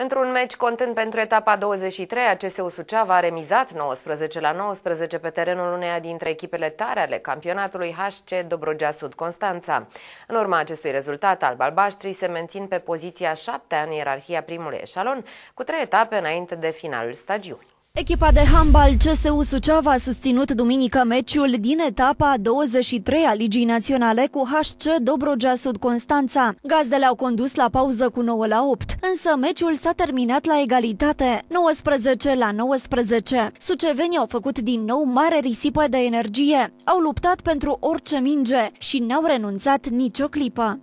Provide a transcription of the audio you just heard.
Într-un meci contând pentru etapa 23, CSU Suceava a remizat 19 la 19 pe terenul uneia dintre echipele tare ale campionatului HC Dobrogea Sud Constanța. În urma acestui rezultat, albalbaștrii se mențin pe poziția 7 în ierarhia primului eșalon, cu trei etape înainte de finalul stagiunii. Echipa de handbal CSU Suceava a susținut duminică meciul din etapa 23 a Ligii Naționale cu HC Dobrogea Sud Constanța. Gazdele au condus la pauză cu 9 la 8, însă meciul s-a terminat la egalitate, 19 la 19. Sucevenii au făcut din nou mare risipă de energie, au luptat pentru orice minge și n-au renunțat nicio clipă.